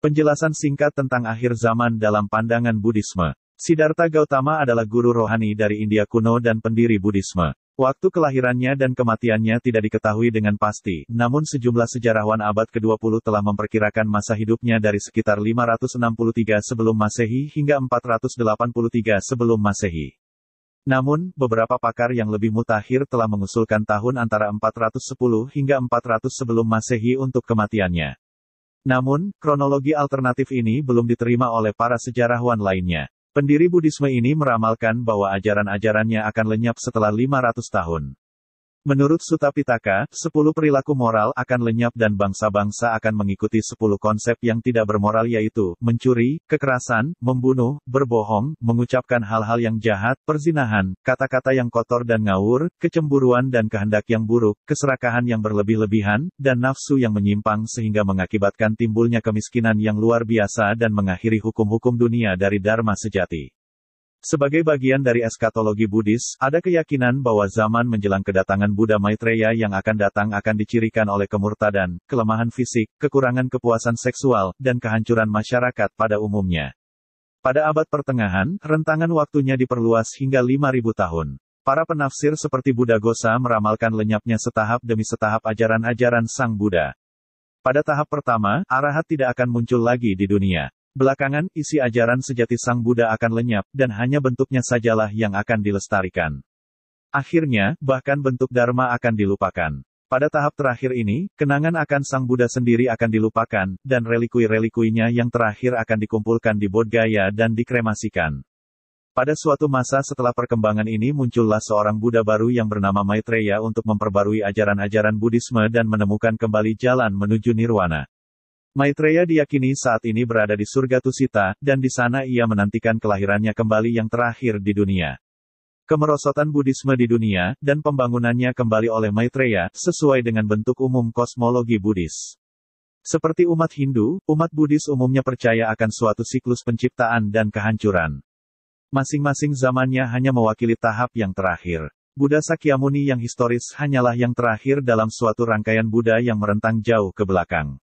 Penjelasan singkat tentang akhir zaman dalam pandangan Buddhisme. Siddhartha Gautama adalah guru rohani dari India kuno dan pendiri Buddhisme. Waktu kelahirannya dan kematiannya tidak diketahui dengan pasti, namun sejumlah sejarawan abad ke-20 telah memperkirakan masa hidupnya dari sekitar 563 sebelum Masehi hingga 483 sebelum Masehi. Namun, beberapa pakar yang lebih mutakhir telah mengusulkan tahun antara 410 hingga 400 sebelum Masehi untuk kematiannya. Namun, kronologi alternatif ini belum diterima oleh para sejarawan lainnya. Pendiri Budisme ini meramalkan bahwa ajaran-ajarannya akan lenyap setelah 500 tahun. Menurut Sutapitaka, 10 perilaku moral akan lenyap dan bangsa-bangsa akan mengikuti 10 konsep yang tidak bermoral yaitu, mencuri, kekerasan, membunuh, berbohong, mengucapkan hal-hal yang jahat, perzinahan, kata-kata yang kotor dan ngawur, kecemburuan dan kehendak yang buruk, keserakahan yang berlebih-lebihan, dan nafsu yang menyimpang sehingga mengakibatkan timbulnya kemiskinan yang luar biasa dan mengakhiri hukum-hukum dunia dari Dharma sejati. Sebagai bagian dari eskatologi Buddhis, ada keyakinan bahwa zaman menjelang kedatangan Buddha Maitreya yang akan datang akan dicirikan oleh kemurtadan, kelemahan fisik, kekurangan kepuasan seksual, dan kehancuran masyarakat pada umumnya. Pada abad pertengahan, rentangan waktunya diperluas hingga 5000 tahun. Para penafsir seperti Buddha Gosa meramalkan lenyapnya setahap demi setahap ajaran-ajaran Sang Buddha. Pada tahap pertama, arahat tidak akan muncul lagi di dunia. Belakangan, isi ajaran sejati Sang Buddha akan lenyap, dan hanya bentuknya sajalah yang akan dilestarikan. Akhirnya, bahkan bentuk Dharma akan dilupakan. Pada tahap terakhir ini, kenangan akan Sang Buddha sendiri akan dilupakan, dan relikui-relikuinya yang terakhir akan dikumpulkan di Bodgaya dan dikremasikan. Pada suatu masa setelah perkembangan ini muncullah seorang Buddha baru yang bernama Maitreya untuk memperbarui ajaran-ajaran Buddhisme dan menemukan kembali jalan menuju nirwana. Maitreya diyakini saat ini berada di surga Tusita, dan di sana ia menantikan kelahirannya kembali yang terakhir di dunia. Kemerosotan Buddhisme di dunia, dan pembangunannya kembali oleh Maitreya, sesuai dengan bentuk umum kosmologi Buddhis. Seperti umat Hindu, umat Buddhis umumnya percaya akan suatu siklus penciptaan dan kehancuran. Masing-masing zamannya hanya mewakili tahap yang terakhir. Buddha Sakyamuni yang historis hanyalah yang terakhir dalam suatu rangkaian Buddha yang merentang jauh ke belakang.